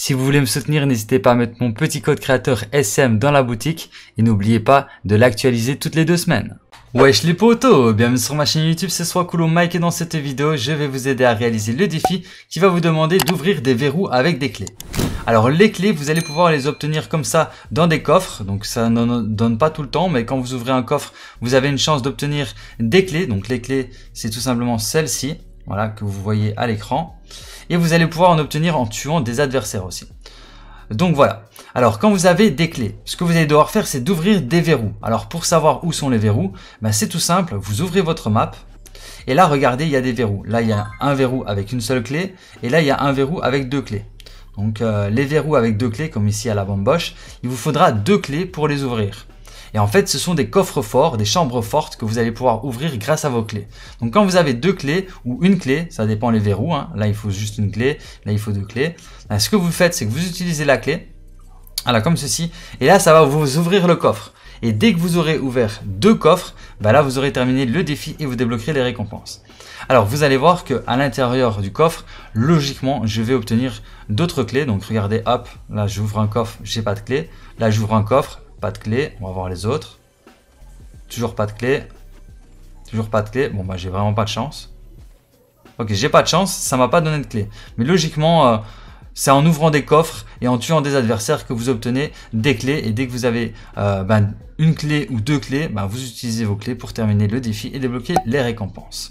Si vous voulez me soutenir, n'hésitez pas à mettre mon petit code créateur SM dans la boutique et n'oubliez pas de l'actualiser toutes les deux semaines. Wesh les potos Bienvenue sur ma chaîne YouTube, c'est soit Mike et dans cette vidéo, je vais vous aider à réaliser le défi qui va vous demander d'ouvrir des verrous avec des clés. Alors les clés, vous allez pouvoir les obtenir comme ça dans des coffres, donc ça ne donne pas tout le temps, mais quand vous ouvrez un coffre, vous avez une chance d'obtenir des clés, donc les clés, c'est tout simplement celle-ci voilà, que vous voyez à l'écran. Et vous allez pouvoir en obtenir en tuant des adversaires aussi. Donc voilà. Alors quand vous avez des clés, ce que vous allez devoir faire c'est d'ouvrir des verrous. Alors pour savoir où sont les verrous, bah, c'est tout simple, vous ouvrez votre map. Et là regardez il y a des verrous. Là il y a un verrou avec une seule clé et là il y a un verrou avec deux clés. Donc euh, les verrous avec deux clés comme ici à la bamboche, il vous faudra deux clés pour les ouvrir. Et en fait, ce sont des coffres forts, des chambres fortes que vous allez pouvoir ouvrir grâce à vos clés. Donc quand vous avez deux clés ou une clé, ça dépend les verrous, hein, là il faut juste une clé, là il faut deux clés, ben, ce que vous faites, c'est que vous utilisez la clé, voilà, comme ceci, et là ça va vous ouvrir le coffre. Et dès que vous aurez ouvert deux coffres, ben, là vous aurez terminé le défi et vous débloquerez les récompenses. Alors vous allez voir qu'à l'intérieur du coffre, logiquement, je vais obtenir d'autres clés. Donc regardez, hop, là j'ouvre un coffre, j'ai pas de clé. Là j'ouvre un coffre, pas de clé. On va voir les autres. Toujours pas de clé. Toujours pas de clé. Bon, bah, j'ai vraiment pas de chance. Ok, j'ai pas de chance. Ça m'a pas donné de clé. Mais logiquement, euh, c'est en ouvrant des coffres et en tuant des adversaires que vous obtenez des clés. Et dès que vous avez euh, ben, une clé ou deux clés, ben, vous utilisez vos clés pour terminer le défi et débloquer les récompenses.